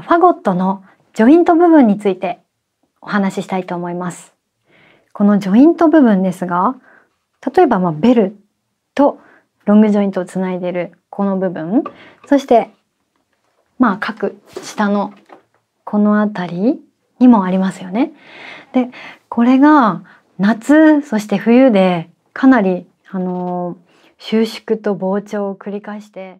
ファゴットのジョイント部分についてお話ししたいと思います。このジョイント部分ですが、例えばまあベルとロングジョイントをつないでいるこの部分、そしてまあ各下のこの辺りにもありますよね。で、これが夏、そして冬でかなりあの収縮と膨張を繰り返して